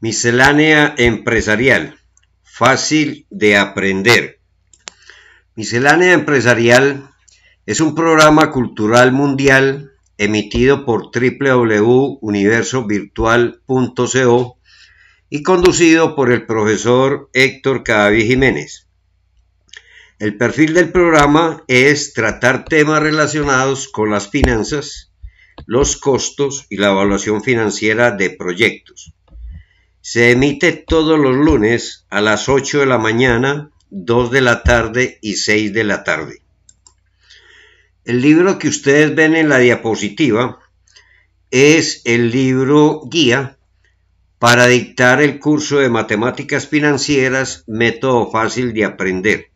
Miscelánea empresarial. Fácil de aprender. Miscelánea empresarial es un programa cultural mundial emitido por www.universovirtual.co y conducido por el profesor Héctor Cadaví Jiménez. El perfil del programa es tratar temas relacionados con las finanzas, los costos y la evaluación financiera de proyectos. Se emite todos los lunes a las 8 de la mañana, 2 de la tarde y 6 de la tarde. El libro que ustedes ven en la diapositiva es el libro guía para dictar el curso de matemáticas financieras, método fácil de aprender.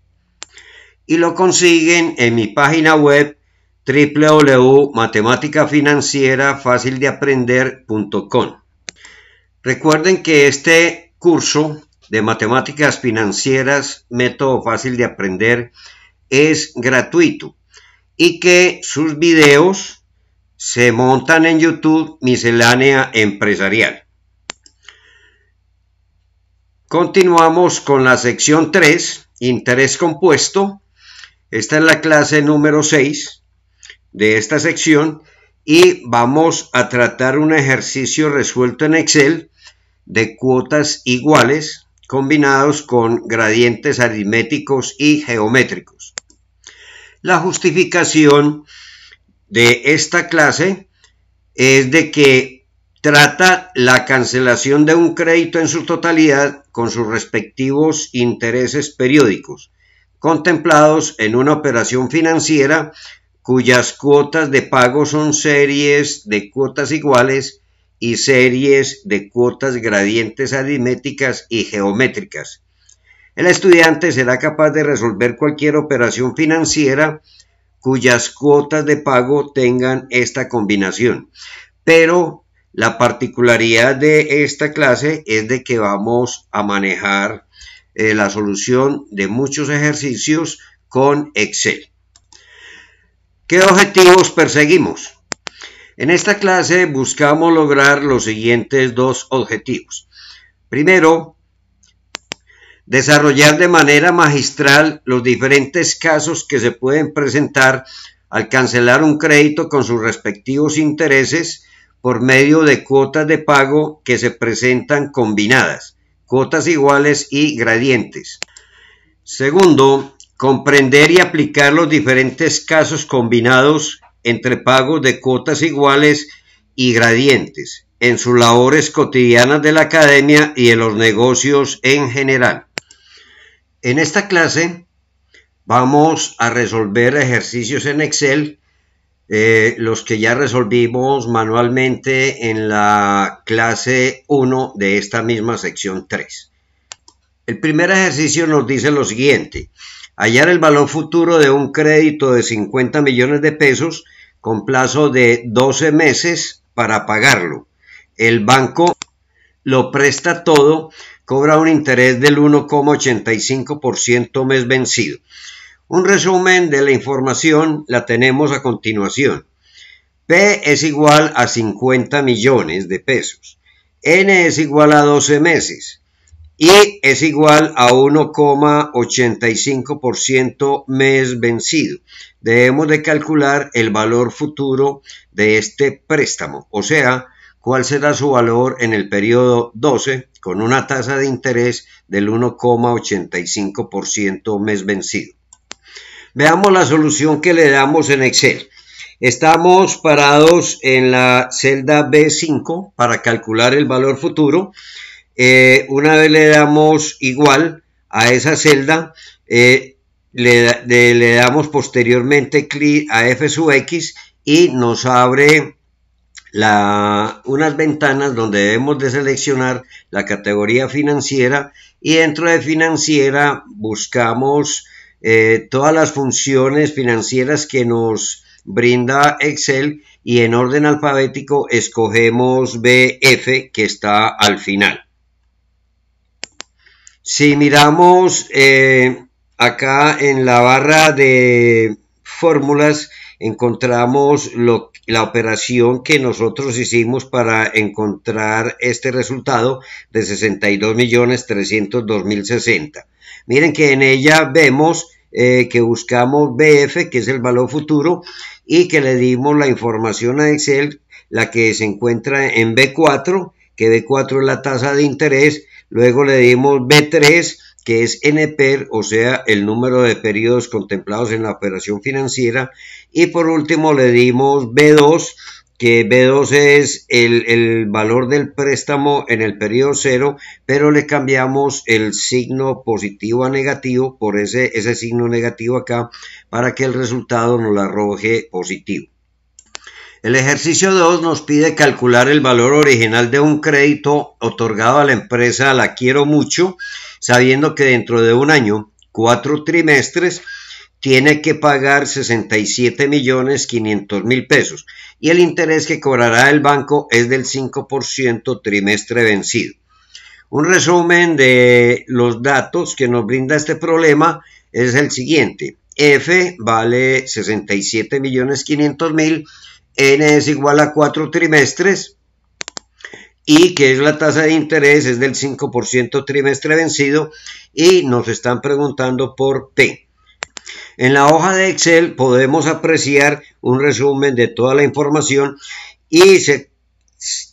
Y lo consiguen en mi página web www.matematicafinancierafacildeaprender.com Recuerden que este curso de matemáticas financieras, método fácil de aprender, es gratuito y que sus videos se montan en YouTube miscelánea empresarial. Continuamos con la sección 3, interés compuesto. Esta es la clase número 6 de esta sección y vamos a tratar un ejercicio resuelto en Excel de cuotas iguales combinados con gradientes aritméticos y geométricos. La justificación de esta clase es de que trata la cancelación de un crédito en su totalidad con sus respectivos intereses periódicos contemplados en una operación financiera cuyas cuotas de pago son series de cuotas iguales y series de cuotas gradientes aritméticas y geométricas. El estudiante será capaz de resolver cualquier operación financiera cuyas cuotas de pago tengan esta combinación. Pero la particularidad de esta clase es de que vamos a manejar eh, la solución de muchos ejercicios con Excel. ¿Qué objetivos perseguimos? En esta clase buscamos lograr los siguientes dos objetivos. Primero, desarrollar de manera magistral los diferentes casos que se pueden presentar al cancelar un crédito con sus respectivos intereses por medio de cuotas de pago que se presentan combinadas, cuotas iguales y gradientes. Segundo, comprender y aplicar los diferentes casos combinados entre pagos de cuotas iguales y gradientes en sus labores cotidianas de la academia y en los negocios en general. En esta clase vamos a resolver ejercicios en Excel, eh, los que ya resolvimos manualmente en la clase 1 de esta misma sección 3. El primer ejercicio nos dice lo siguiente hallar el valor futuro de un crédito de 50 millones de pesos con plazo de 12 meses para pagarlo. El banco lo presta todo, cobra un interés del 1,85% mes vencido. Un resumen de la información la tenemos a continuación. P es igual a 50 millones de pesos. N es igual a 12 meses y es igual a 1,85% mes vencido. Debemos de calcular el valor futuro de este préstamo, o sea, cuál será su valor en el periodo 12 con una tasa de interés del 1,85% mes vencido. Veamos la solución que le damos en Excel. Estamos parados en la celda B5 para calcular el valor futuro eh, una vez le damos igual a esa celda, eh, le, damos posteriormente clic a F sub X y nos abre unas ventanas donde debemos de seleccionar la categoría financiera y dentro de financiera buscamos eh, todas las funciones financieras que nos brinda Excel y en orden alfabético escogemos BF que está al final. Si miramos eh, acá en la barra de fórmulas, encontramos la operación que nosotros hicimos para encontrar este resultado de 62.302.060. Miren que en ella vemos eh, que buscamos BF, que es el valor futuro, y que le dimos la información a Excel, la que se encuentra en B4, que B4 es la tasa de interés, Luego le dimos B3, que es NPER, o sea, el número de periodos contemplados en la operación financiera. Y por último le dimos B2, que B2 es el, el, valor del préstamo en el periodo cero, pero le cambiamos el signo positivo a negativo por ese, ese signo negativo acá para que el resultado nos lo arroje positivo. El ejercicio 2 nos pide calcular el valor original de un crédito otorgado a la empresa La Quiero Mucho, sabiendo que dentro de un año, cuatro trimestres, tiene que pagar 67 millones pesos y el interés que cobrará el banco es del 5% trimestre vencido. Un resumen de los datos que nos brinda este problema es el siguiente. F vale 67 millones mil n es igual a 4 trimestres y que es la tasa de interés es del 5% trimestre vencido y nos están preguntando por P. En la hoja de Excel podemos apreciar un resumen de toda la información y se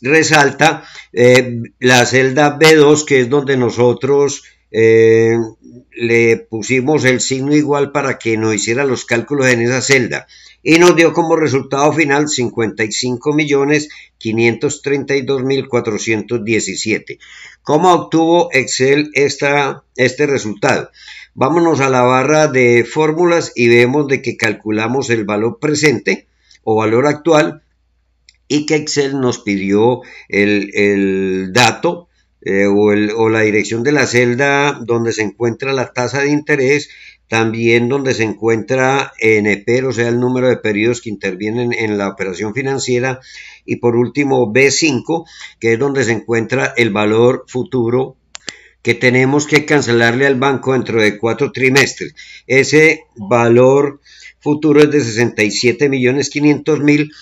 resalta eh, la celda B2 que es donde nosotros eh, le pusimos el signo igual para que nos hiciera los cálculos en esa celda y nos dio como resultado final 55.532.417. ¿Cómo obtuvo Excel esta, este resultado? Vámonos a la barra de fórmulas y vemos de que calculamos el valor presente o valor actual y que Excel nos pidió el, el dato eh, o, la dirección de la celda donde se encuentra la tasa de interés, también donde se encuentra NPER, e o sea, el número de periodos que intervienen en la operación financiera, y por último B5, que es donde se encuentra el valor futuro que tenemos que cancelarle al banco dentro de cuatro trimestres. Ese valor futuro es de 67.500.000 millones mil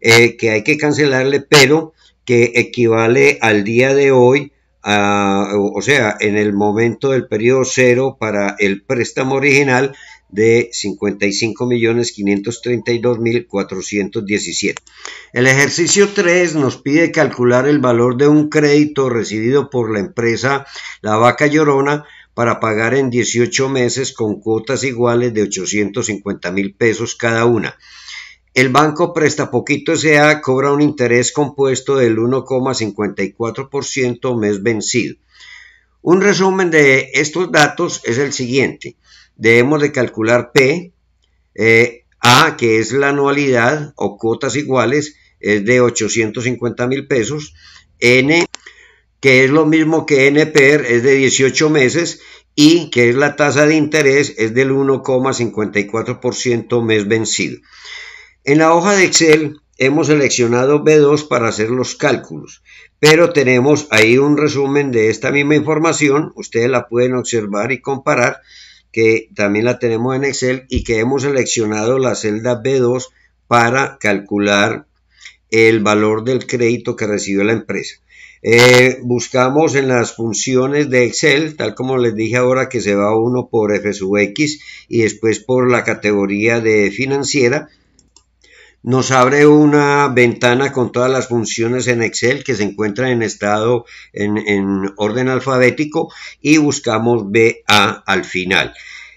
eh, que hay que cancelarle, pero que equivale al día de hoy o sea, en el momento del periodo cero para el préstamo original de 55.532.417. El ejercicio 3 nos pide calcular el valor de un crédito recibido por la empresa La Vaca Llorona para pagar en 18 meses con cuotas iguales de cincuenta mil pesos cada una. El banco presta poquito S.A. cobra un interés compuesto del 1,54% mes vencido. Un resumen de estos datos es el siguiente. Debemos de calcular P, eh, A, que es la anualidad o cuotas iguales, es de 850 mil pesos. N, que es lo mismo que NPR, es de 18 meses. Y, que es la tasa de interés, es del 1,54% mes vencido. En la hoja de Excel hemos seleccionado B2 para hacer los cálculos, pero tenemos ahí un resumen de esta misma información, ustedes la pueden observar y comparar, que también la tenemos en Excel y que hemos seleccionado la celda B2 para calcular el valor del crédito que recibió la empresa. Eh, buscamos en las funciones de Excel, tal como les dije ahora que se va uno por F y después por la categoría de financiera nos abre una ventana con todas las funciones en Excel que se encuentran en estado en, orden alfabético y buscamos BA al final.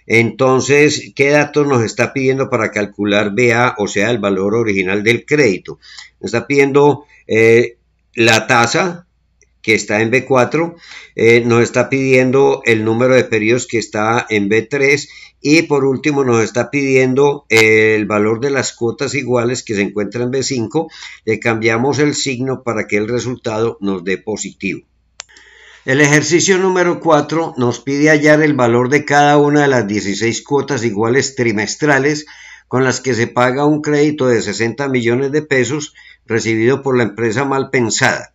Entonces, ¿qué datos nos está pidiendo para calcular BA, o sea, el valor original del crédito? Nos está pidiendo eh, la tasa, que está en B4, eh, nos está pidiendo el número de periodos que está en B3 y por último nos está pidiendo el valor de las cuotas iguales que se encuentra en B5, le cambiamos el signo para que el resultado nos dé positivo. El ejercicio número 4 nos pide hallar el valor de cada una de las 16 cuotas iguales trimestrales con las que se paga un crédito de 60 millones de pesos recibido por la empresa mal pensada.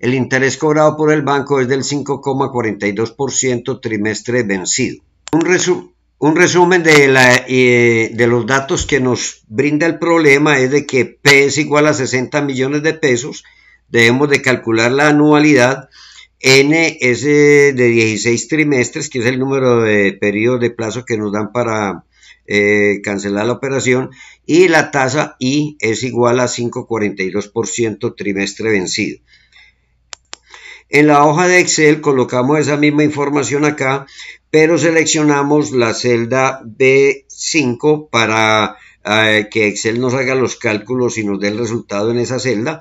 El interés cobrado por el banco es del 5,42% trimestre vencido. Un, un resumen de, la, eh, de, los datos que nos brinda el problema es de que P es igual a 60 millones de pesos, debemos de calcular la anualidad, N es eh, de 16 trimestres, que es el número de periodos de plazo que nos dan para eh, cancelar la operación, y la tasa I es igual a 5,42% trimestre vencido. En la hoja de Excel colocamos esa misma información acá, pero seleccionamos la celda B5 para eh, que Excel nos haga los cálculos y nos dé el resultado en esa celda.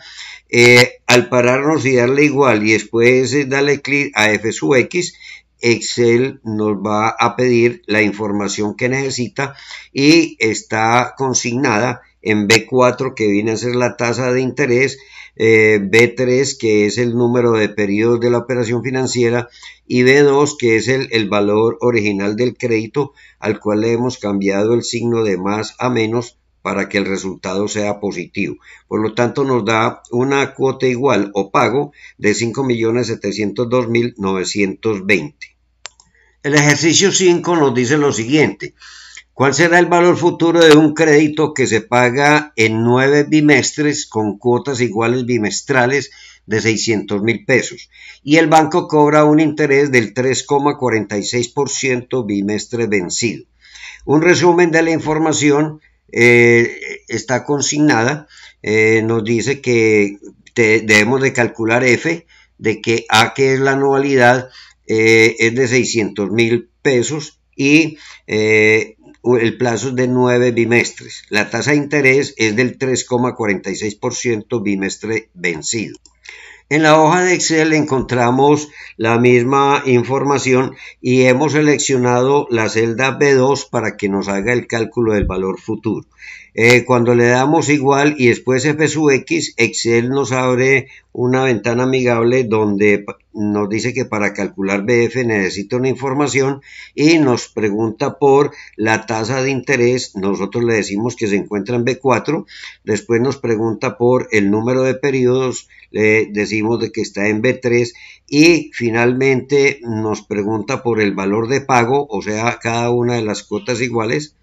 Eh, al pararnos y darle igual y después eh, darle clic a F sub X, Excel nos va a pedir la información que necesita y está consignada en B4 que viene a ser la tasa de interés eh, B3, que es el número de periodos de la operación financiera, y B2, que es el, el valor original del crédito, al cual le hemos cambiado el signo de más a menos para que el resultado sea positivo. Por lo tanto, nos da una cuota igual o pago de 5.702.920. El ejercicio 5 nos dice lo siguiente. ¿Cuál será el valor futuro de un crédito que se paga en nueve bimestres con cuotas iguales bimestrales de 600 mil pesos? Y el banco cobra un interés del 3,46% bimestre vencido. Un resumen de la información eh, está consignada. Eh, nos dice que debemos de calcular F, de que A, que es la anualidad, eh, es de 600 mil pesos y el plazo es de nueve bimestres. La tasa de interés es del 3,46% bimestre vencido. En la hoja de Excel encontramos la misma información y hemos seleccionado la celda B2 para que nos haga el cálculo del valor futuro. Eh, cuando le damos igual y después F sub X, Excel nos abre una ventana amigable donde nos dice que para calcular BF necesita una información y nos pregunta por la tasa de interés. Nosotros le decimos que se encuentra en B4. Después nos pregunta por el número de periodos. Le decimos de que está en B3. Y finalmente nos pregunta por el valor de pago, o sea, cada una de las cuotas iguales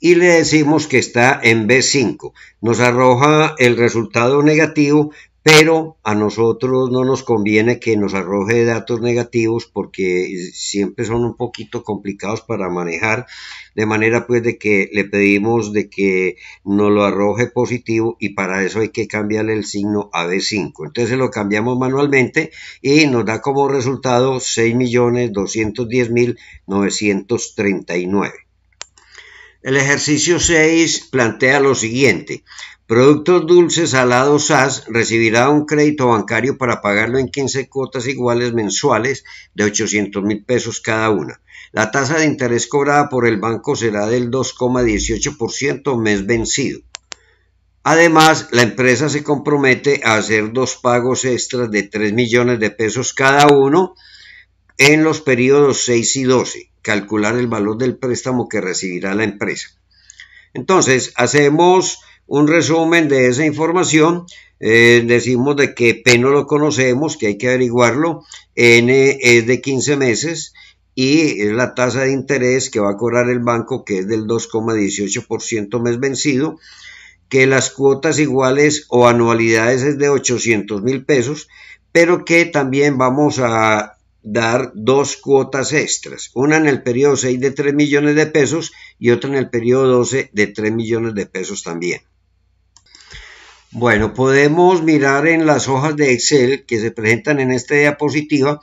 y le decimos que está en B5. Nos arroja el resultado negativo, pero a nosotros no nos conviene que nos arroje datos negativos porque siempre son un poquito complicados para manejar, de manera pues de que le pedimos de que nos lo arroje positivo y para eso hay que cambiarle el signo a B5. Entonces lo cambiamos manualmente y nos da como resultado 6.210.939. El ejercicio 6 plantea lo siguiente. Productos Dulces salados, SAS recibirá un crédito bancario para pagarlo en 15 cuotas iguales mensuales de 800 mil pesos cada una. La tasa de interés cobrada por el banco será del 2,18% mes vencido. Además, la empresa se compromete a hacer dos pagos extras de 3 millones de pesos cada uno en los periodos 6 y 12 calcular el valor del préstamo que recibirá la empresa. Entonces, hacemos un resumen de esa información. Eh, decimos de que P no lo conocemos, que hay que averiguarlo. N es de 15 meses y es la tasa de interés que va a cobrar el banco, que es del 2,18% mes vencido, que las cuotas iguales o anualidades es de 800 mil pesos, pero que también vamos a dar dos cuotas extras, una en el periodo 6 de 3 millones de pesos y otra en el periodo 12 de 3 millones de pesos también. Bueno, podemos mirar en las hojas de Excel que se presentan en esta diapositiva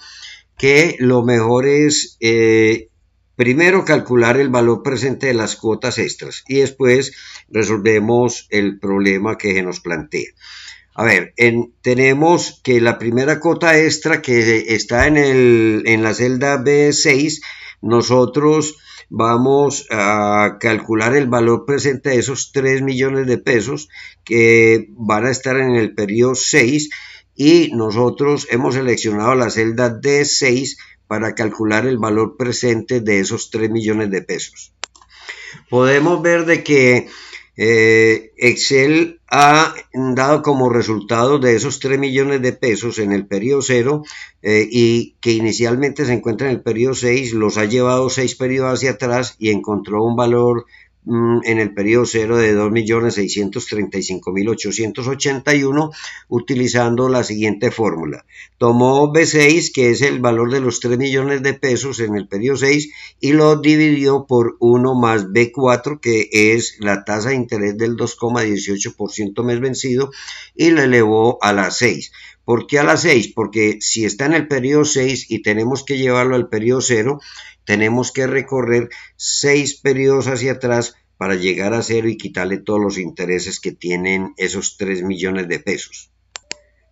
que lo mejor es eh, primero calcular el valor presente de las cuotas extras y después resolvemos el problema que se nos plantea. A ver, tenemos que la primera cota extra que está en, la celda B6, nosotros vamos a calcular el valor presente de esos 3 millones de pesos que van a estar en el periodo 6 y nosotros hemos seleccionado la celda D6 para calcular el valor presente de esos 3 millones de pesos. Podemos ver de que eh, Excel ha dado como resultado de esos 3 millones de pesos en el periodo cero eh, y que inicialmente se encuentra en el periodo 6, los ha llevado 6 periodos hacia atrás y encontró un valor Mm, en el periodo cero de 2.635.881 utilizando la siguiente fórmula. Tomó B6, que es el valor de los 3 millones de pesos en el periodo 6, y lo dividió por 1 más B4, que es la tasa de interés del 2,18% mes vencido, y lo elevó a la 6. ¿Por qué a las 6? Porque si está en el periodo 6 y tenemos que llevarlo al periodo 0, tenemos que recorrer 6 periodos hacia atrás para llegar a 0 y quitarle todos los intereses que tienen esos 3 millones de pesos.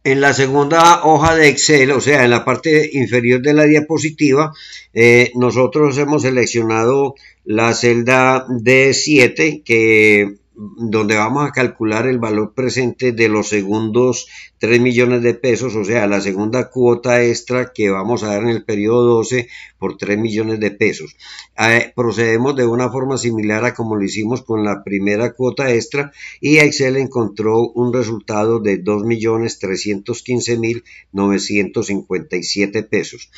En la segunda hoja de Excel, o sea, en la parte inferior de la diapositiva, eh, nosotros hemos seleccionado la celda D7 que donde vamos a calcular el valor presente de los segundos 3 millones de pesos, o sea, la segunda cuota extra que vamos a dar en el periodo 12 por 3 millones de pesos. Ah, eh, procedemos de una forma similar a como lo hicimos con la primera cuota extra y Excel encontró un resultado de 2.315.957 millones mil pesos.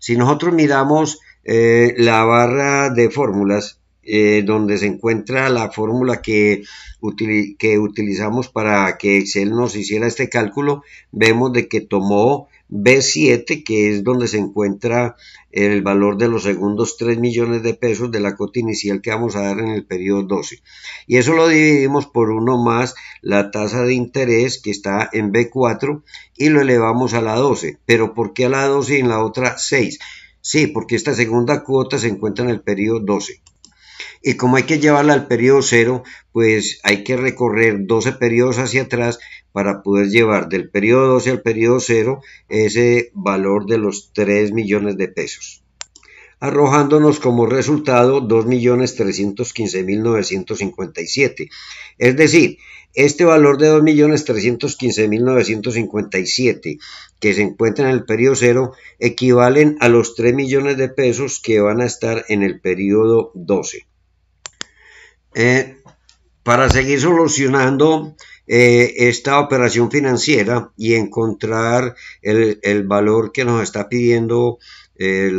Si nosotros miramos eh, la barra de fórmulas, eh, donde se encuentra la fórmula que, utilizamos para que Excel nos hiciera este cálculo, vemos de que tomó B7, que es donde se encuentra el valor de los segundos 3 millones de pesos de la cota inicial que vamos a dar en el periodo 12. Y eso lo dividimos por uno más la tasa de interés que está en B4 y lo elevamos a la 12. Pero ¿por qué a la 12 y en la otra 6? Sí, porque esta segunda cuota se encuentra en el periodo 12. Y como hay que llevarla al periodo cero, pues hay que recorrer 12 periodos hacia atrás para poder llevar del periodo 12 al periodo cero ese valor de los 3 millones de pesos arrojándonos como resultado millones mil 2.315.957. Es decir, este valor de millones mil 2.315.957 que se encuentra en el periodo cero equivalen a los 3 millones de pesos que van a estar en el periodo 12. Eh, para seguir solucionando eh, esta operación financiera y encontrar el, valor que nos está pidiendo eh,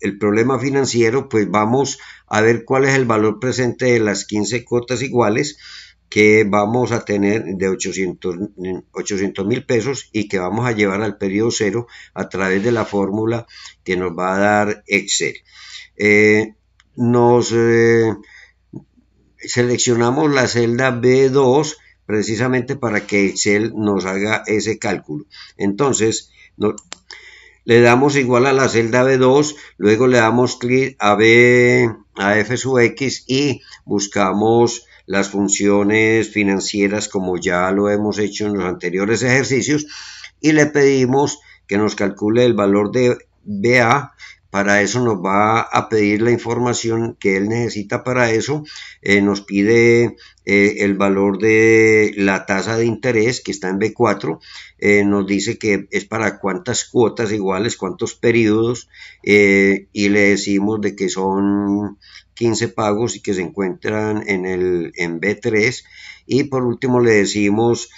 el problema financiero, pues vamos a ver cuál es el valor presente de las 15 cuotas iguales que vamos a tener de 800 mil pesos y que vamos a llevar al periodo cero a través de la fórmula que nos va a dar Excel nos eh, seleccionamos la celda B2 precisamente para que Excel nos haga ese cálculo. Entonces, le damos igual a la celda B2, luego le damos clic a B, a F sub X y buscamos las funciones financieras como ya lo hemos hecho en los anteriores ejercicios y le pedimos que nos calcule el valor de BA para eso nos va a pedir la información que él necesita para eso. Eh, nos pide eh, el valor de la tasa de interés que está en B4. Eh, nos dice que es para cuántas cuotas iguales, cuántos periodos. y le decimos de que son 15 pagos y que se encuentran en, el, B3. Y por último le decimos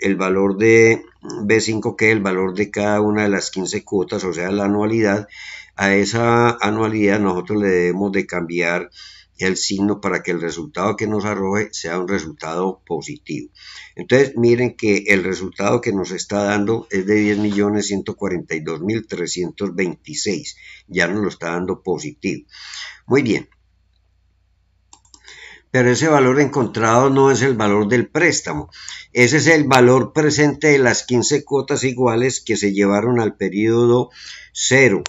el valor de B5, que es el valor de cada una de las 15 cuotas, o sea, la anualidad, a esa anualidad nosotros le debemos de cambiar el signo para que el resultado que nos arroje sea un resultado positivo. Entonces, miren que el resultado que nos está dando es de 10.142.326. Ya nos lo está dando positivo. Muy bien pero ese valor encontrado no es el valor del préstamo. Ese es el valor presente de las 15 cuotas iguales que se llevaron al periodo cero.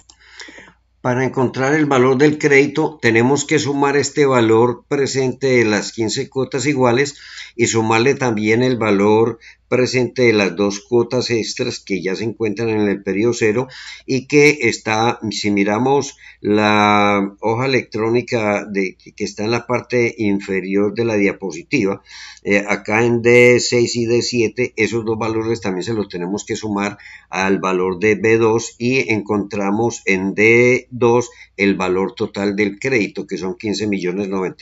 Para encontrar el valor del crédito tenemos que sumar este valor presente de las 15 cuotas iguales y sumarle también el valor presente las dos cuotas extras que ya se encuentran en el periodo cero y que está, si miramos la hoja electrónica de, que está en la parte inferior de la diapositiva, eh, acá en D6 y D7, esos dos valores también se los tenemos que sumar al valor de B2 y encontramos en D2 el valor total del crédito, que son 15 millones mil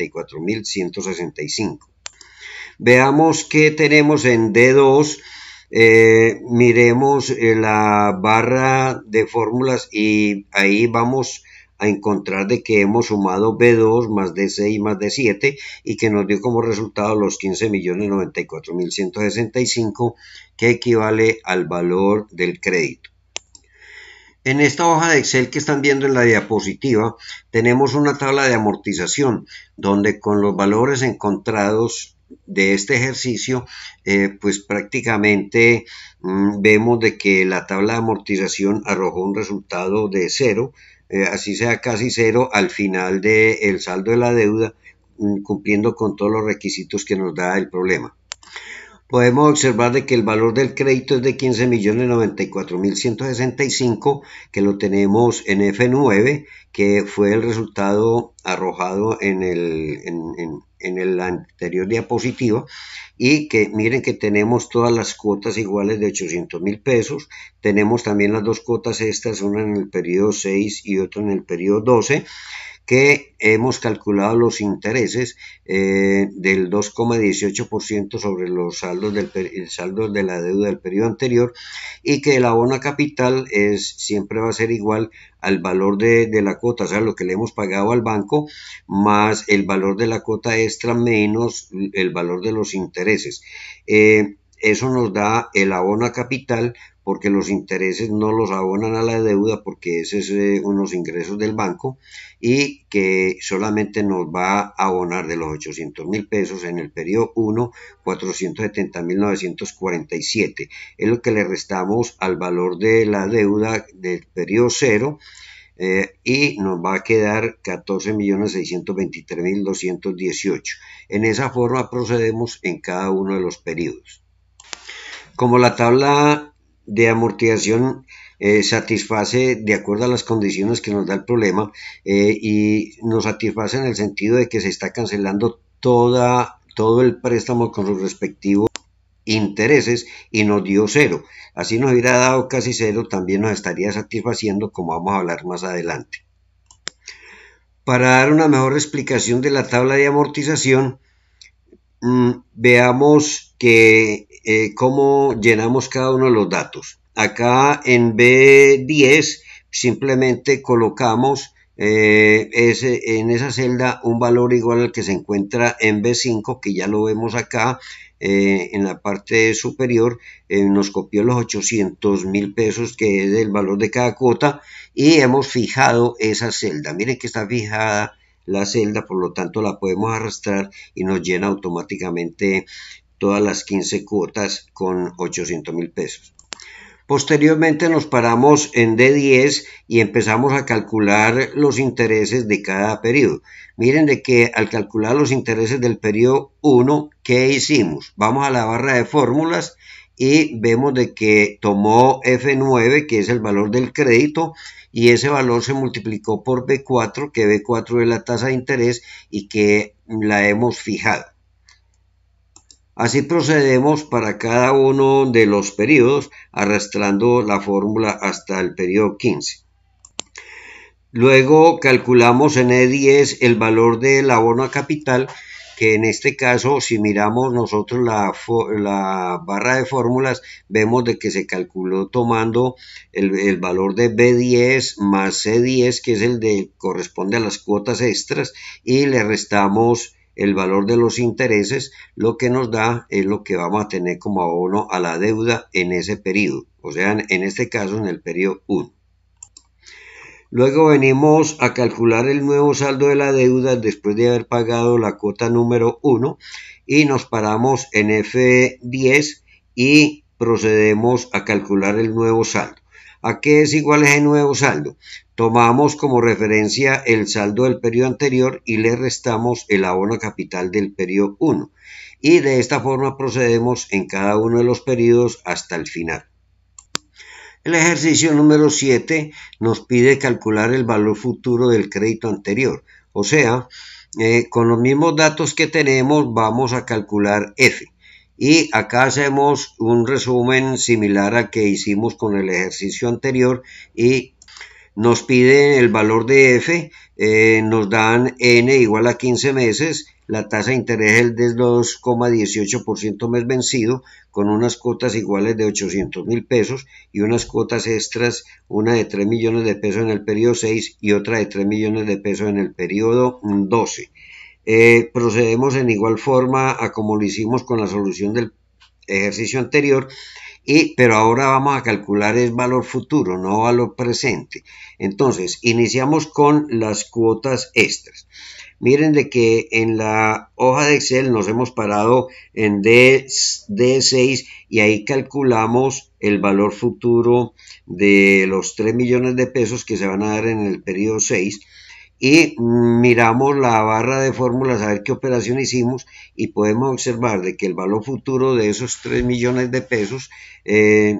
Veamos qué tenemos en D2. Eh, miremos eh, la barra de fórmulas y ahí vamos a encontrar de que hemos sumado B2 más D6 más D7 y que nos dio como resultado los 15.094.165 que equivale al valor del crédito. En esta hoja de Excel que están viendo en la diapositiva tenemos una tabla de amortización donde con los valores encontrados de este ejercicio, eh, pues prácticamente mm, vemos de que la tabla de amortización arrojó un resultado de cero, eh, así sea casi cero al final del saldo de la deuda, mm, cumpliendo con todos los requisitos que nos da el problema podemos observar que el valor del crédito es de 15.094.165, que lo tenemos en F9, que fue el resultado arrojado en el, en, el anterior diapositiva y que miren que tenemos todas las cuotas iguales de $800.000 pesos tenemos también las dos cuotas estas una en el periodo 6 y otra en el periodo 12 que hemos calculado los intereses eh, del 2,18% sobre los saldos del el saldo de la deuda del periodo anterior y que el abono capital es, siempre va a ser igual al valor de, la cuota, o sea, lo que le hemos pagado al banco más el valor de la cuota extra menos el valor de los intereses. Eh, eso nos da el abono a capital porque los intereses no los abonan a la deuda porque ese es los unos ingresos del banco y que solamente nos va a abonar de los 800 mil pesos en el periodo 1 470 mil 947 es lo que le restamos al valor de la deuda del periodo 0 eh, y nos va a quedar 14.623.218. En esa forma procedemos en cada uno de los periodos. Como la tabla de amortización eh, satisface de acuerdo a las condiciones que nos da el problema eh, y nos satisface en el sentido de que se está cancelando toda, todo el préstamo con sus respectivos intereses y nos dio cero. Así nos hubiera dado casi cero, también nos estaría satisfaciendo como vamos a hablar más adelante. Para dar una mejor explicación de la tabla de amortización, mm, veamos que eh, cómo llenamos cada uno de los datos. Acá en B10 simplemente colocamos eh, ese, en esa celda un valor igual al que se encuentra en B5, que ya lo vemos acá eh, en la parte superior, nos copió los 800 mil pesos, que es el valor de cada cuota, y hemos fijado esa celda. Miren que está fijada la celda, por lo tanto la podemos arrastrar y nos llena automáticamente todas las 15 cuotas con 800 mil pesos. Posteriormente nos paramos en D10 y empezamos a calcular los intereses de cada periodo. Miren de que al calcular los intereses del periodo 1, ¿qué hicimos? Vamos a la barra de fórmulas y vemos de que tomó F9, que es el valor del crédito, y ese valor se multiplicó por B4, que B4 es la tasa de interés y que la hemos fijado. Así procedemos para cada uno de los periodos, arrastrando la fórmula hasta el periodo 15. Luego calculamos en E10 el valor del abono a capital, que en este caso, si miramos nosotros la, barra de fórmulas, vemos de que se calculó tomando el, el, valor de B10 más C10, que es el que corresponde a las cuotas extras, y le restamos el valor de los intereses, lo que nos da es eh, lo que vamos a tener como abono a la deuda en ese periodo, o sea, en este caso en el periodo 1. Luego venimos a calcular el nuevo saldo de la deuda después de haber pagado la cuota número 1 y nos paramos en F10 y procedemos a calcular el nuevo saldo. ¿A qué es igual ese nuevo saldo? Tomamos como referencia el saldo del periodo anterior y le restamos el abono capital del periodo 1. Y de esta forma procedemos en cada uno de los periodos hasta el final. El ejercicio número 7 nos pide calcular el valor futuro del crédito anterior. O sea, eh, con los mismos datos que tenemos vamos a calcular F. Y acá hacemos un resumen similar al que hicimos con el ejercicio anterior y nos piden el valor de F, eh, nos dan N igual a 15 meses, la tasa de interés es del 2,18% mes vencido, con unas cuotas iguales de 800 mil pesos y unas cuotas extras, una de 3 millones de pesos en el periodo 6 y otra de 3 millones de pesos en el periodo 12. Eh, procedemos en igual forma a como lo hicimos con la solución del ejercicio anterior y, pero ahora vamos a calcular el valor futuro, no valor presente. Entonces, iniciamos con las cuotas extras. Miren de que en la hoja de Excel nos hemos parado en D, 6 y ahí calculamos el valor futuro de los 3 millones de pesos que se van a dar en el periodo 6 y miramos la barra de fórmulas a ver qué operación hicimos y podemos observar de que el valor futuro de esos 3 millones de pesos eh,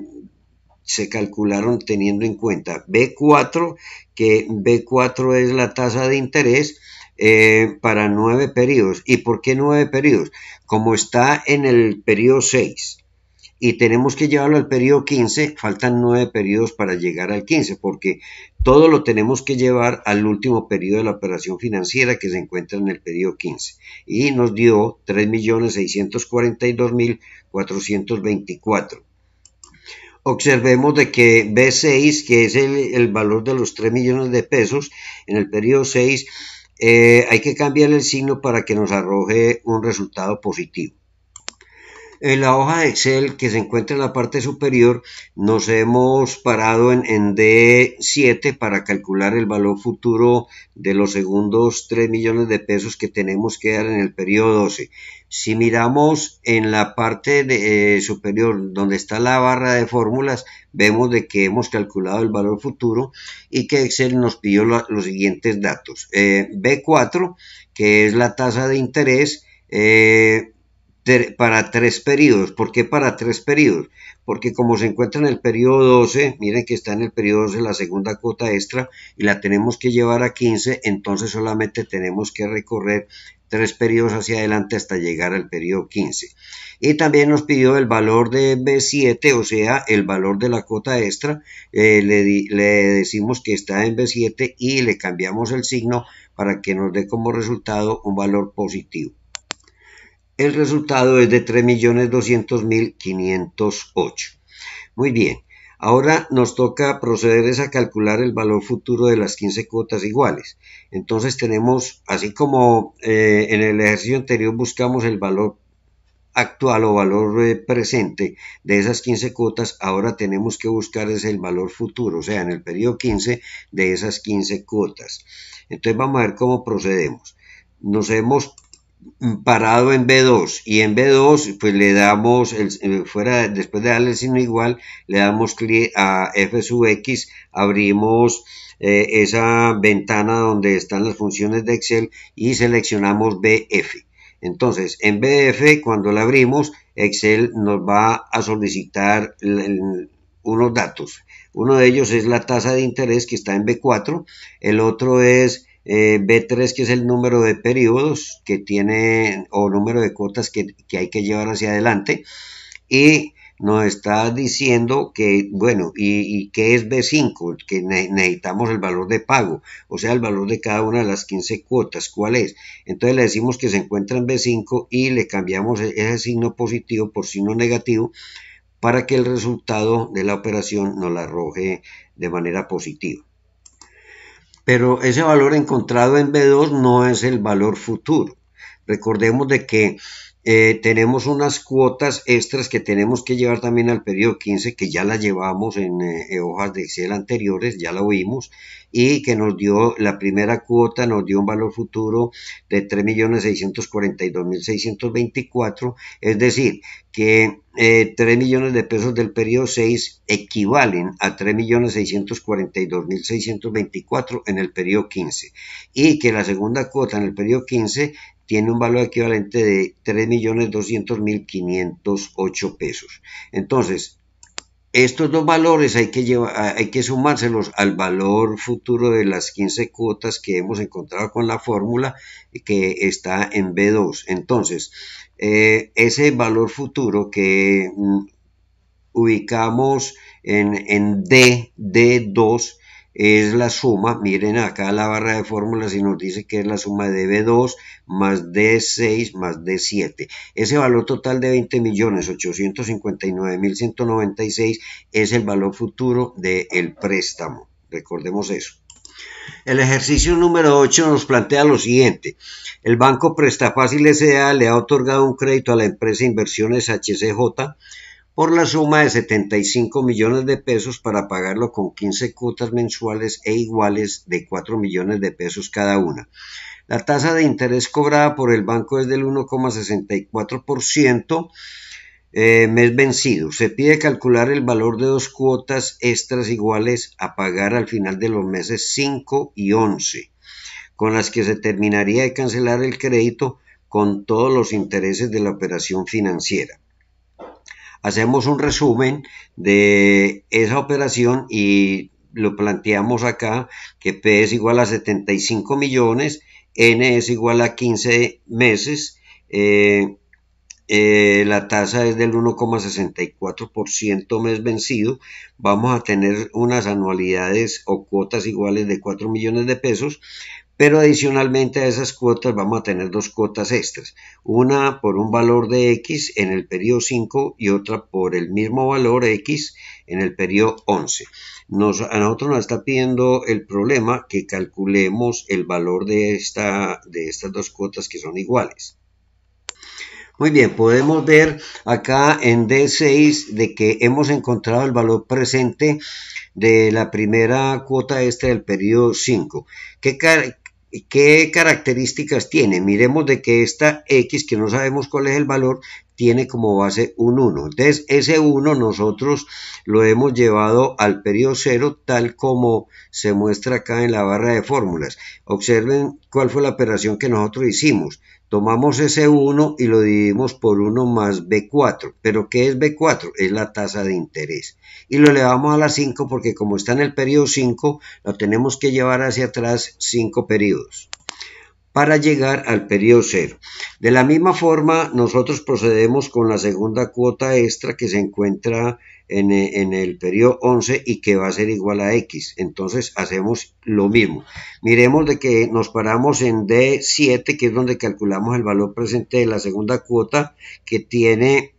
se calcularon teniendo en cuenta B4, que B4 es la tasa de interés eh, para 9 periodos. ¿Y por qué 9 periodos? Como está en el periodo 6 y tenemos que llevarlo al periodo 15, faltan nueve periodos para llegar al 15, porque todo lo tenemos que llevar al último periodo de la operación financiera que se encuentra en el periodo 15 y nos dio 3.642.424. Observemos de que B6, que es el, valor de los 3 millones de pesos, en el periodo 6 eh, hay que cambiar el signo para que nos arroje un resultado positivo. En la hoja de Excel que se encuentra en la parte superior nos hemos parado en, D7 para calcular el valor futuro de los segundos 3 millones de pesos que tenemos que dar en el periodo 12. Si miramos en la parte eh, superior donde está la barra de fórmulas, vemos de que hemos calculado el valor futuro y que Excel nos pidió los siguientes datos. Eh, B4, que es la tasa de interés, eh, para tres periodos. ¿Por qué para tres periodos? Porque como se encuentra en el periodo 12, miren que está en el periodo 12 la segunda cuota extra y la tenemos que llevar a 15, entonces solamente tenemos que recorrer tres periodos hacia adelante hasta llegar al periodo 15. Y también nos pidió el valor de B7, o sea, el valor de la cuota extra. Eh, le, decimos que está en B7 y le cambiamos el signo para que nos dé como resultado un valor positivo. El resultado es de 3.200.508. Muy bien, ahora nos toca proceder a calcular el valor futuro de las 15 cuotas iguales. Entonces tenemos, así como eh, en el ejercicio anterior buscamos el valor actual o valor eh, presente de esas 15 cuotas, ahora tenemos que buscar es el valor futuro, o sea, en el periodo 15 de esas 15 cuotas. Entonces vamos a ver cómo procedemos. Nos hemos parado en B2 y en B2 pues le damos eh, fuera después de darle el signo igual le damos clic a f sub x abrimos eh, esa ventana donde están las funciones de Excel y seleccionamos bf entonces en bf cuando la abrimos Excel nos va a solicitar unos datos uno de ellos es la tasa de interés que está en b4 el otro es eh, B3, que es el número de periodos que tiene o número de cuotas que, hay que llevar hacia adelante. Y nos está diciendo que, bueno, y, que es B5, que necesitamos el valor de pago, o sea, el valor de cada una de las 15 cuotas, ¿cuál es? Entonces le decimos que se encuentra en B5 y le cambiamos e, ese signo positivo por signo negativo para que el resultado de la operación nos la arroje de manera positiva pero ese valor encontrado en B2 no es el valor futuro. Recordemos de que eh, tenemos unas cuotas extras que tenemos que llevar también al periodo 15, que ya las llevamos eh, en hojas de Excel anteriores, ya la vimos, y que nos dio la primera cuota, nos dio un valor futuro de 3.642.624, es decir, que 3 eh, millones de pesos del periodo 6 equivalen a 3.642.624 en el periodo 15 y que la segunda cuota en el periodo 15 tiene un valor equivalente de 3.200.508 pesos. Entonces, estos dos valores hay que, sumárselos al valor futuro de las 15 cuotas que hemos encontrado con la fórmula que está en B2. Entonces, eh, ese valor futuro que mm, ubicamos en, en D, D2, es la suma, miren acá la barra de fórmulas y nos dice que es la suma de B2 más D6 más D7. Ese valor total de 20.859.196 es el valor futuro del el préstamo. Recordemos eso. El ejercicio número 8 nos plantea lo siguiente. El banco Presta Fácil S.A. le ha otorgado un crédito a la empresa Inversiones HCJ por la suma de 75 millones de pesos para pagarlo con 15 cuotas mensuales e iguales de 4 millones de pesos cada una. La tasa de interés cobrada por el banco es del 1,64% eh, mes vencido. Se pide calcular el valor de dos cuotas extras iguales a pagar al final de los meses 5 y 11, con las que se terminaría de cancelar el crédito con todos los intereses de la operación financiera hacemos un resumen de esa operación y lo planteamos acá, que P es igual a 75 millones, N es igual a 15 meses, eh, eh, la tasa es del 1,64% mes vencido, vamos a tener unas anualidades o cuotas iguales de 4 millones de pesos, pero adicionalmente a esas cuotas vamos a tener dos cuotas extras, una por un valor de X en el periodo 5 y otra por el mismo valor X en el periodo 11. Nos, a nosotros nos está pidiendo el problema que calculemos el valor de, esta, de estas dos cuotas que son iguales. Muy bien, podemos ver acá en D6 de que hemos encontrado el valor presente de la primera cuota extra del periodo 5. ¿Qué, ¿Qué características tiene? Miremos de que esta X, que no sabemos cuál es el valor, tiene como base un 1. Entonces, ese 1 nosotros lo hemos llevado al periodo 0, tal como se muestra acá en la barra de fórmulas. Observen cuál fue la operación que nosotros hicimos. Tomamos ese 1 y lo dividimos por 1 más B4. ¿Pero qué es B4? Es la tasa de interés. Y lo elevamos a la 5 porque como está en el periodo 5, lo tenemos que llevar hacia atrás 5 periodos para llegar al periodo 0. De la misma forma, nosotros procedemos con la segunda cuota extra que se encuentra eh, en, el periodo 11 y que va a ser igual a X. Entonces hacemos lo mismo. Miremos de que nos paramos en D7, que es donde calculamos el valor presente de la segunda cuota, que tiene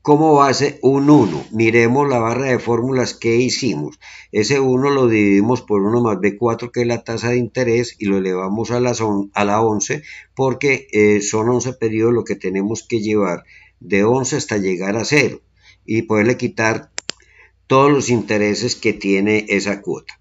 como base un 1. Miremos la barra de fórmulas que hicimos. Ese 1 lo dividimos por 1 más B4, que es la tasa de interés, y lo elevamos a la, a la 11, porque eh, son 11 periodos lo que tenemos que llevar de 11 hasta llegar a 0 y poderle quitar todos los intereses que tiene esa cuota.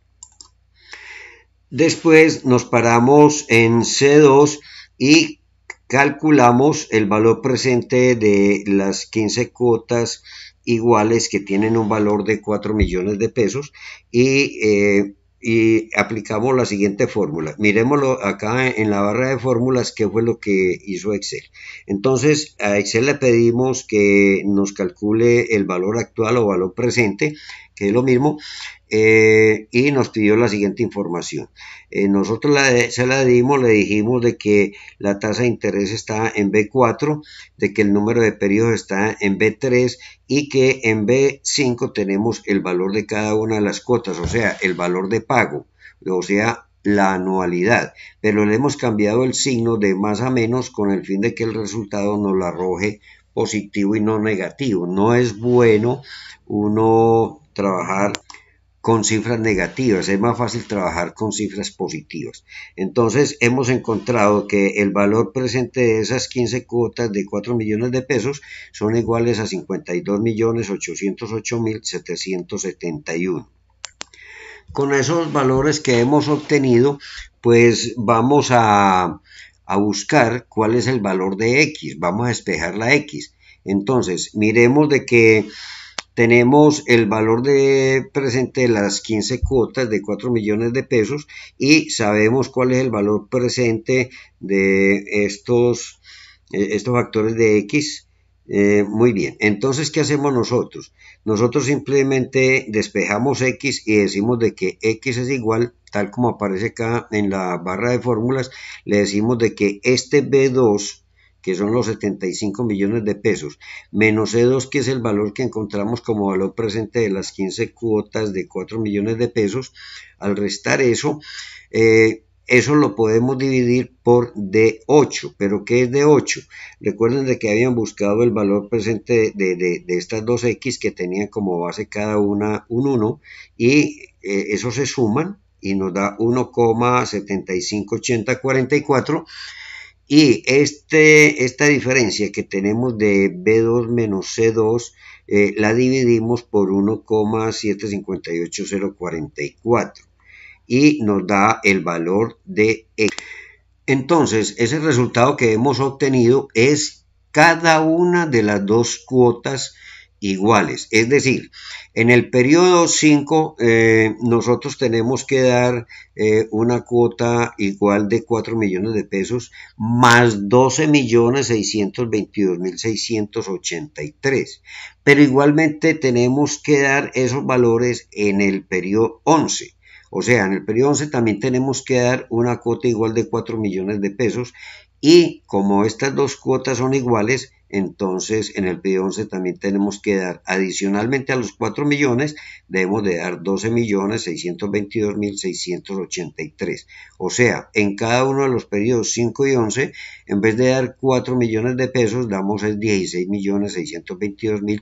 Después nos paramos en C2 y calculamos el valor presente de las 15 cuotas iguales que tienen un valor de 4 millones de pesos y eh, y aplicamos la siguiente fórmula. Miremoslo acá en la barra de fórmulas, que fue lo que hizo Excel. Entonces, a Excel le pedimos que nos calcule el valor actual o valor presente, que es lo mismo, eh, y nos pidió la siguiente información. Eh, nosotros se la dimos, le dijimos de que la tasa de interés está en B4, de que el número de periodos está en B3 y que en B5 tenemos el valor de cada una de las cuotas, o sea, el valor de pago, o sea, la anualidad, pero le hemos cambiado el signo de más a menos con el fin de que el resultado nos lo arroje positivo y no negativo. No es bueno uno trabajar con cifras negativas, es más fácil trabajar con cifras positivas. Entonces hemos encontrado que el valor presente de esas 15 cuotas de 4 millones de pesos son iguales a 52 millones 808 mil 771. Con esos valores que hemos obtenido, pues vamos a, a buscar cuál es el valor de X, vamos a despejar la X. Entonces, miremos de que tenemos el valor de presente de las 15 cuotas de 4 millones de pesos y sabemos cuál es el valor presente de estos, eh, estos factores de X. Eh, muy bien, entonces, ¿qué hacemos nosotros? Nosotros simplemente despejamos X y decimos de que X es igual, tal como aparece acá en la barra de fórmulas, le decimos de que este B2 que son los 75 millones de pesos, menos E2, que es el valor que encontramos como valor presente de las 15 cuotas de 4 millones de pesos, al restar eso, eh, eso lo podemos dividir por D8. ¿Pero qué es D8? Recuerden de que habían buscado el valor presente de, estas dos X que tenían como base cada una un 1 y eh, eso se suman y nos da 1,758044 y este, esta diferencia que tenemos de B2 menos C2 eh, la dividimos por 1,758044 y nos da el valor de X. Entonces, ese resultado que hemos obtenido es cada una de las dos cuotas iguales. Es decir, en el periodo 5 eh, nosotros tenemos que dar eh, una cuota igual de 4 millones de pesos más 12 millones 622 mil 683. Pero igualmente tenemos que dar esos valores en el periodo 11. O sea, en el periodo 11 también tenemos que dar una cuota igual de 4 millones de pesos y como estas dos cuotas son iguales, entonces en el periodo 11 también tenemos que dar, adicionalmente a los 4 millones, debemos de dar 12 millones 622 mil O sea, en cada uno de los periodos 5 y 11, en vez de dar 4 millones de pesos, damos el 16 millones 622 mil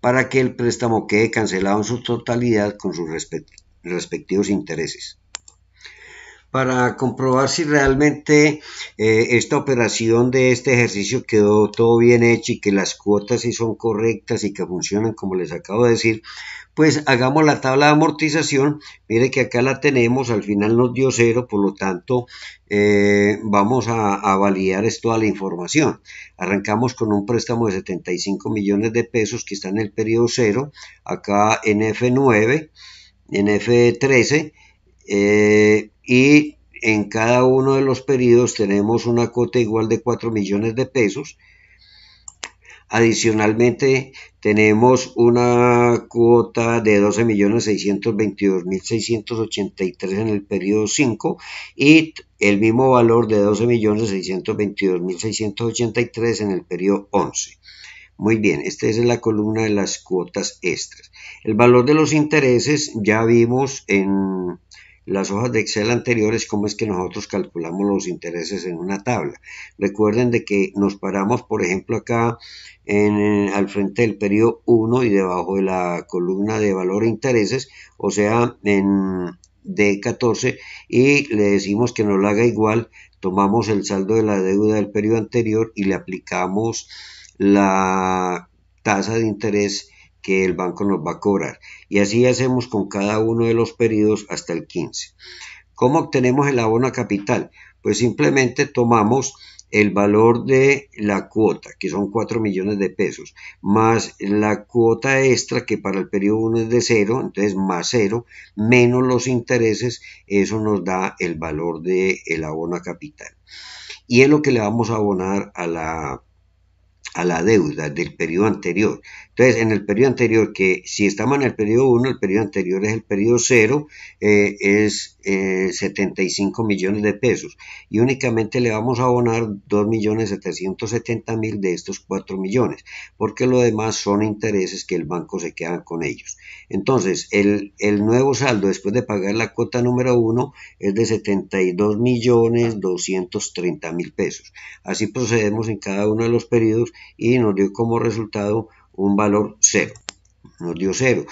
para que el préstamo quede cancelado en su totalidad con sus respectivos intereses para comprobar si realmente eh, esta operación de este ejercicio quedó todo bien hecho y que las cuotas sí son correctas y que funcionan como les acabo de decir, pues hagamos la tabla de amortización. Mire que acá la tenemos, al final nos dio cero, por lo tanto eh, vamos a, validar toda la información. Arrancamos con un préstamo de 75 millones de pesos que está en el periodo cero, acá en F9, en F13. Eh, y en cada uno de los periodos tenemos una cuota igual de 4 millones de pesos. Adicionalmente tenemos una cuota de 12 millones en el periodo 5 y el mismo valor de 12 millones en el periodo 11. Muy bien, esta es la columna de las cuotas extras. El valor de los intereses ya vimos en las hojas de Excel anteriores cómo es que nosotros calculamos los intereses en una tabla. Recuerden de que nos paramos, por ejemplo, acá en, al frente del periodo 1 y debajo de la columna de valor e intereses, o sea, en D14 y le decimos que nos lo haga igual, tomamos el saldo de la deuda del periodo anterior y le aplicamos la tasa de interés que el banco nos va a cobrar. Y así hacemos con cada uno de los periodos hasta el 15. ¿Cómo obtenemos el abono a capital? Pues simplemente tomamos el valor de la cuota, que son 4 millones de pesos, más la cuota extra, que para el periodo 1 es de 0, entonces más 0, menos los intereses, eso nos da el valor del abono a capital. Y es lo que le vamos a abonar a la a la deuda del periodo anterior. Entonces, en el periodo anterior, que si estamos en el periodo 1, el periodo anterior es el periodo 0, eh, es 75 eh, millones de pesos. Y únicamente le vamos a abonar 2.770.000 de estos 4 millones, porque lo demás son intereses que el banco se queda con ellos. Entonces, el, nuevo saldo después de pagar la cuota número 1 es de 72.230.000 pesos. Así procedemos en cada uno de los periodos y nos dio como resultado un valor cero nos dio cero.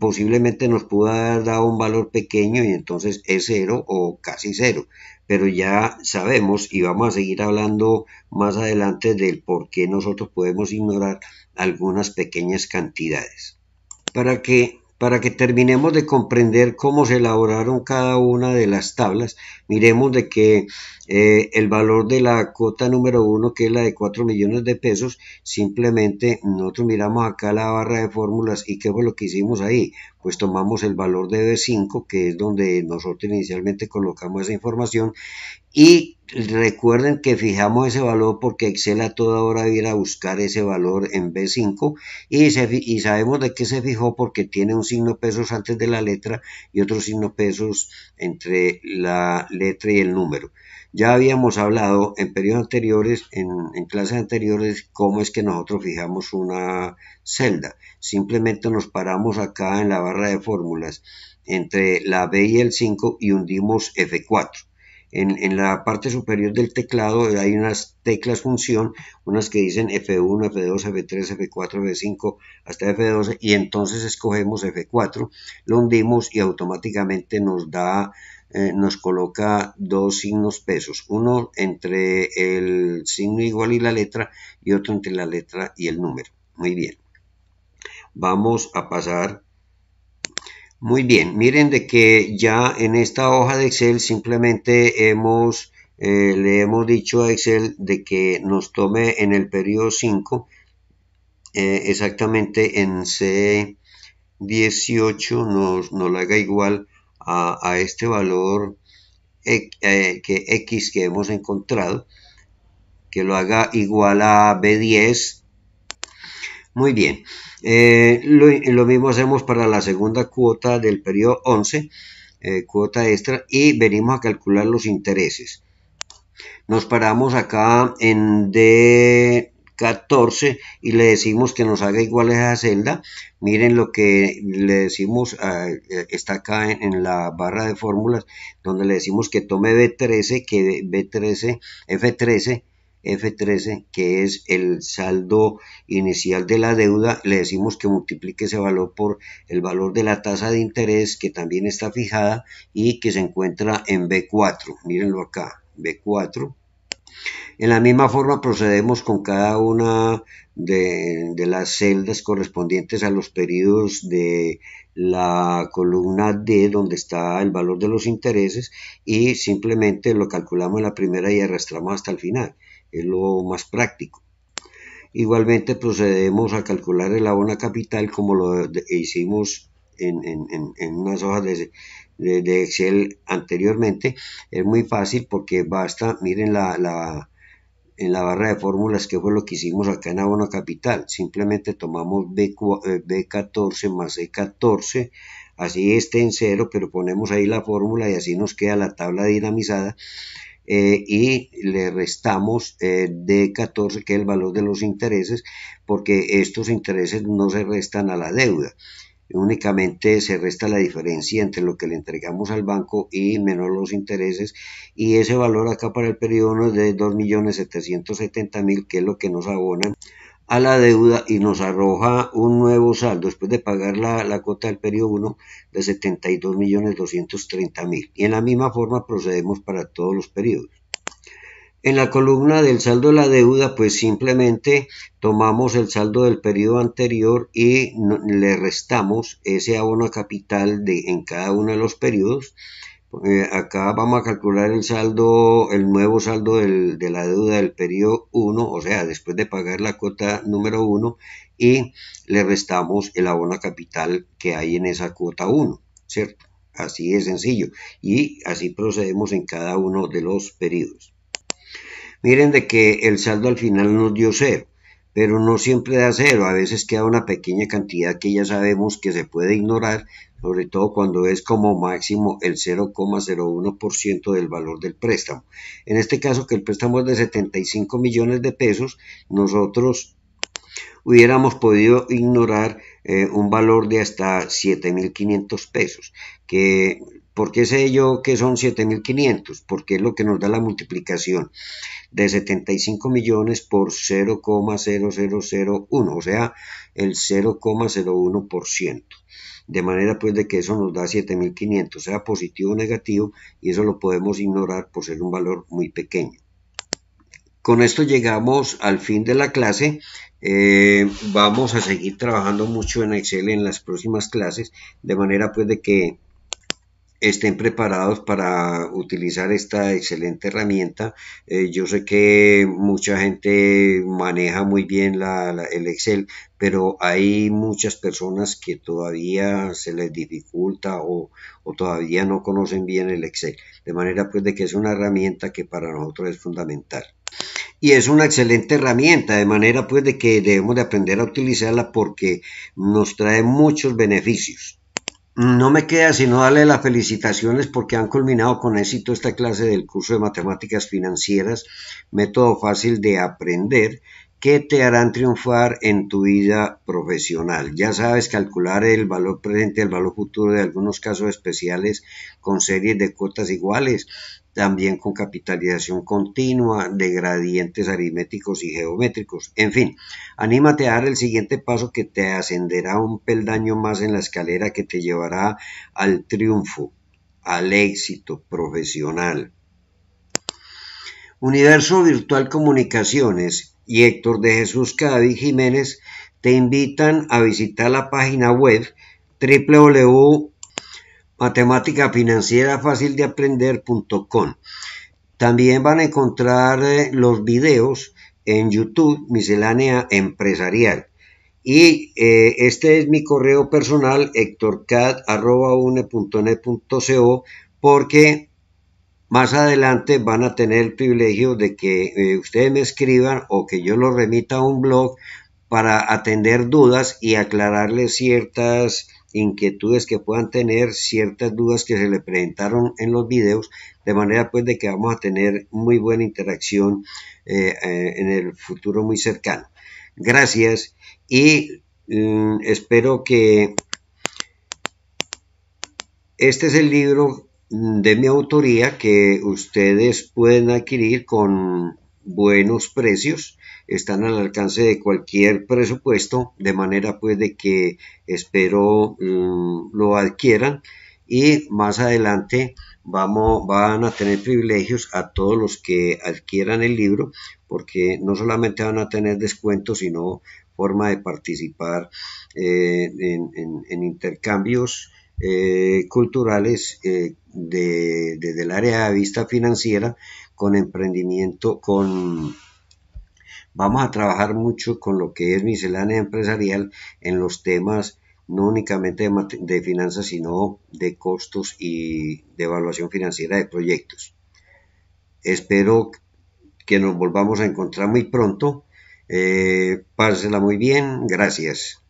Posiblemente nos pudo haber dado un valor pequeño y entonces es cero o casi cero. Pero ya sabemos y vamos a seguir hablando más adelante del por qué nosotros podemos ignorar algunas pequeñas cantidades. Para que para que terminemos de comprender cómo se elaboraron cada una de las tablas, miremos de que eh, el valor de la cota número uno, que es la de 4 millones de pesos, simplemente nosotros miramos acá la barra de fórmulas y qué fue lo que hicimos ahí pues tomamos el valor de b 5 que es donde nosotros inicialmente colocamos esa información, y recuerden que fijamos ese valor porque Excel a toda hora irá a buscar ese valor en B5 y, y sabemos de qué se fijó porque tiene un signo pesos antes de la letra y otro signo pesos entre la letra y el número. Ya habíamos hablado en periodos anteriores, en, clases anteriores, cómo es que nosotros fijamos una celda. Simplemente nos paramos acá en la barra de fórmulas entre la B y el 5 y hundimos F4. En, en, la parte superior del teclado hay unas teclas función, unas que dicen F1, F2, F3, F4, F5 hasta F12 y entonces escogemos F4, lo hundimos y automáticamente nos da eh, nos coloca dos signos pesos, uno entre el signo igual y la letra y otro entre la letra y el número. Muy bien. Vamos a pasar. Muy bien, miren de que ya en esta hoja de Excel simplemente hemos, eh, le hemos dicho a Excel de que nos tome en el periodo 5, eh, exactamente en C18 nos, lo haga igual a, este valor eh, que x que hemos encontrado, que lo haga igual a b10. Muy bien, eh, lo, mismo hacemos para la segunda cuota del periodo 11, eh, cuota extra, y venimos a calcular los intereses. Nos paramos acá en D 14 y le decimos que nos haga igual esa celda, miren lo que le decimos, ah, eh, está acá en, la barra de fórmulas, donde le decimos que tome B13, que B13, F13, F13, que es el saldo inicial de la deuda, le decimos que multiplique ese valor por el valor de la tasa de interés que también está fijada y que se encuentra en B4. Mírenlo acá, B4 en la misma forma procedemos con cada una de, las celdas correspondientes a los periodos de la columna D donde está el valor de los intereses y simplemente lo calculamos en la primera y arrastramos hasta el final. Es lo más práctico. Igualmente procedemos a calcular el abono capital como lo hicimos en, en, unas hojas de, de, Excel anteriormente, es muy fácil porque basta, miren la, la en la barra de fórmulas, que fue lo que hicimos acá en Abono Capital. Simplemente tomamos B14 eh, más E14, así esté en cero, pero ponemos ahí la fórmula y así nos queda la tabla dinamizada. Eh, y le restamos eh, D14, que es el valor de los intereses, porque estos intereses no se restan a la deuda únicamente se resta la diferencia entre lo que le entregamos al banco y menos los intereses y ese valor acá para el periodo es de 2.770.000 que es lo que nos abona a la deuda y nos arroja un nuevo saldo después de pagar la, la cuota del periodo 1 de 72.230.000 y en la misma forma procedemos para todos los periodos. En la columna del saldo de la deuda, pues simplemente tomamos el saldo del periodo anterior y le restamos ese abono capital de, en cada uno de los periodos. Eh, acá vamos a calcular el saldo, el nuevo saldo de la deuda del periodo 1, o sea, después de pagar la cuota número 1 y le restamos el abono capital que hay en esa cuota 1, ¿cierto? Así de sencillo. Y así procedemos en cada uno de los periodos. Miren de que el saldo al final nos dio cero, pero no siempre da cero, a veces queda una pequeña cantidad que ya sabemos que se puede ignorar, sobre todo cuando es como máximo el 0,01% del valor del préstamo. En este caso que el préstamo es de 75 millones de pesos, nosotros hubiéramos podido ignorar eh, un valor de hasta 7.500 pesos, que ¿Por qué sé yo que son 7.500? Porque es lo que nos da la multiplicación de 75 millones por 0,0001, o sea, el 0,01%. De manera pues de que eso nos da 7.500, sea positivo o negativo, y eso lo podemos ignorar por ser un valor muy pequeño. Con esto llegamos al fin de la clase. Eh, vamos a seguir trabajando mucho en Excel en las próximas clases, de manera pues de que estén preparados para utilizar esta excelente herramienta. Eh, yo sé que mucha gente maneja muy bien el Excel, pero hay muchas personas que todavía se les dificulta o, o, todavía no conocen bien el Excel. De manera pues de que es una herramienta que para nosotros es fundamental. Y es una excelente herramienta, de manera pues de que debemos de aprender a utilizarla porque nos trae muchos beneficios. No me queda sino darle las felicitaciones porque han culminado con éxito esta clase del curso de matemáticas financieras, método fácil de aprender, que te harán triunfar en tu vida profesional. Ya sabes, calcular el valor presente, el valor futuro de algunos casos especiales con series de cuotas iguales, también con capitalización continua, de gradientes aritméticos y geométricos. En fin, anímate a dar el siguiente paso que te ascenderá un peldaño más en la escalera que te llevará al triunfo, al éxito profesional. Universo Virtual Comunicaciones y Héctor de Jesús Cadavid Jiménez te invitan a visitar la página web www Matemática financiera fácil de aprender.com. También van a encontrar eh, los videos en YouTube, miscelánea empresarial. Y eh, este es mi correo personal, hectorcat.une.net.co, porque más adelante van a tener el privilegio de que eh, ustedes me escriban o que yo lo remita a un blog para atender dudas y aclararles ciertas inquietudes que puedan tener, ciertas dudas que se le presentaron en los videos, de manera pues de que vamos a tener muy buena interacción eh, eh, en el futuro muy cercano. Gracias y mm, espero que este es el libro de mi autoría que ustedes pueden adquirir con buenos precios están al alcance de cualquier presupuesto, de manera pues de que espero mm, lo adquieran y más adelante vamos, van a tener privilegios a todos los que adquieran el libro, porque no solamente van a tener descuentos, sino forma de participar eh, en, intercambios eh, culturales eh, desde el área de vista financiera con emprendimiento, con Vamos a trabajar mucho con lo que es miscelánea empresarial en los temas no únicamente de, finanzas, sino de costos y de evaluación financiera de proyectos. Espero que nos volvamos a encontrar muy pronto. Eh, pásela muy bien. Gracias.